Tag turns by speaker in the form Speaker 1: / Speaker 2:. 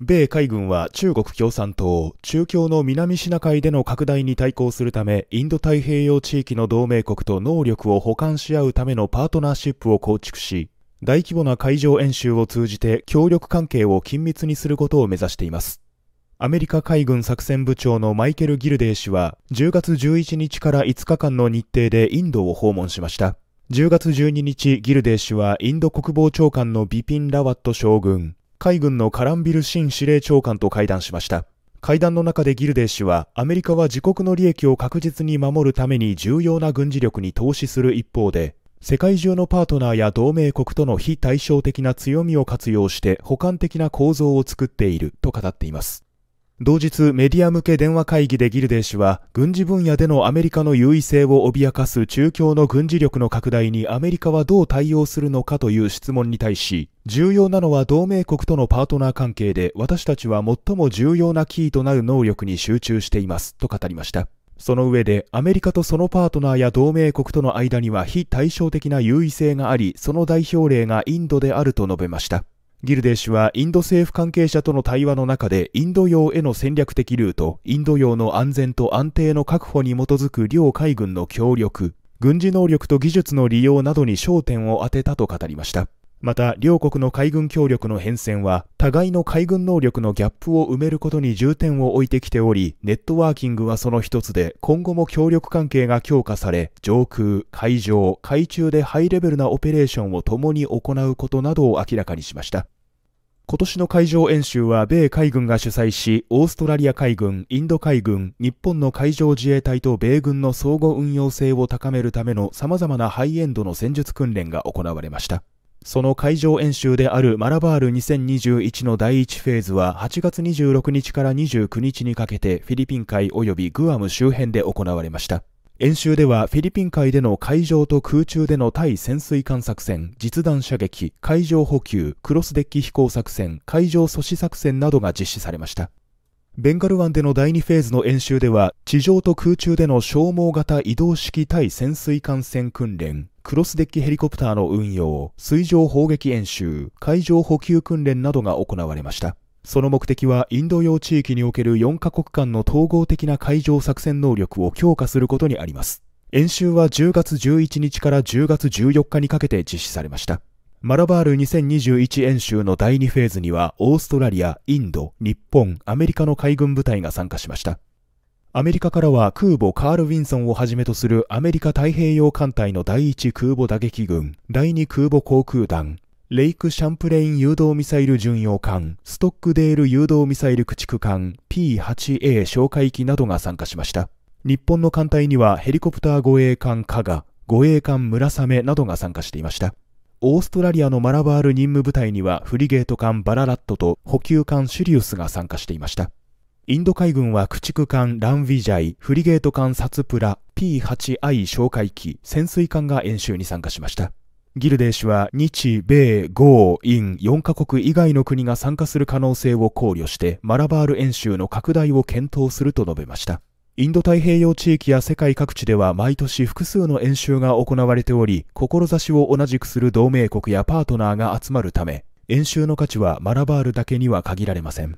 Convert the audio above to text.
Speaker 1: 米海軍は中国共産党、中共の南シナ海での拡大に対抗するため、インド太平洋地域の同盟国と能力を補完し合うためのパートナーシップを構築し、大規模な海上演習を通じて協力関係を緊密にすることを目指しています。アメリカ海軍作戦部長のマイケル・ギルデー氏は、10月11日から5日間の日程でインドを訪問しました。10月12日、ギルデー氏はインド国防長官のビピン・ラワット将軍、海軍のカランビル・新司令長官と会談しました。会談の中でギルデー氏は、アメリカは自国の利益を確実に守るために重要な軍事力に投資する一方で、世界中のパートナーや同盟国との非対照的な強みを活用して補完的な構造を作っていると語っています。同日メディア向け電話会議でギルデー氏は軍事分野でのアメリカの優位性を脅かす中共の軍事力の拡大にアメリカはどう対応するのかという質問に対し重要なのは同盟国とのパートナー関係で私たちは最も重要なキーとなる能力に集中していますと語りましたその上でアメリカとそのパートナーや同盟国との間には非対照的な優位性がありその代表例がインドであると述べましたギルデー氏はインド政府関係者との対話の中でインド洋への戦略的ルート、インド洋の安全と安定の確保に基づく両海軍の協力、軍事能力と技術の利用などに焦点を当てたと語りました。また、両国の海軍協力の変遷は、互いの海軍能力のギャップを埋めることに重点を置いてきており、ネットワーキングはその一つで、今後も協力関係が強化され、上空、海上、海中でハイレベルなオペレーションを共に行うことなどを明らかにしました。今年の海上演習は米海軍が主催し、オーストラリア海軍、インド海軍、日本の海上自衛隊と米軍の相互運用性を高めるための様々なハイエンドの戦術訓練が行われました。その海上演習であるマラバール2021の第1フェーズは8月26日から29日にかけてフィリピン海及びグアム周辺で行われました。演習ではフィリピン海での海上と空中での対潜水艦作戦、実弾射撃、海上補給、クロスデッキ飛行作戦、海上阻止作戦などが実施されました。ベンガル湾での第2フェーズの演習では、地上と空中での消耗型移動式対潜水艦船訓練、クロスデッキヘリコプターの運用、水上砲撃演習、海上補給訓練などが行われました。その目的はインド洋地域における4カ国間の統合的な海上作戦能力を強化することにあります。演習は10月11日から10月14日にかけて実施されました。マラバール2021演習の第2フェーズにはオーストラリア、インド、日本、アメリカの海軍部隊が参加しました。アメリカからは空母カール・ウィンソンをはじめとするアメリカ太平洋艦隊の第1空母打撃群、第2空母航空団、レイク・シャンプレイン誘導ミサイル巡洋艦、ストックデール誘導ミサイル駆逐艦 P8A 哨戒機などが参加しました。日本の艦隊にはヘリコプター護衛艦加賀、護衛艦村雨などが参加していました。オーストラリアのマラバール任務部隊にはフリゲート艦バララットと補給艦シリウスが参加していました。インド海軍は駆逐艦ランウィジャイ、フリゲート艦サツプラ、P8I 哨戒機、潜水艦が演習に参加しました。ギルデー氏は日米豪印4カ国以外の国が参加する可能性を考慮してマラバール演習の拡大を検討すると述べました。インド太平洋地域や世界各地では毎年複数の演習が行われており、志を同じくする同盟国やパートナーが集まるため、演習の価値はマラバールだけには限られません。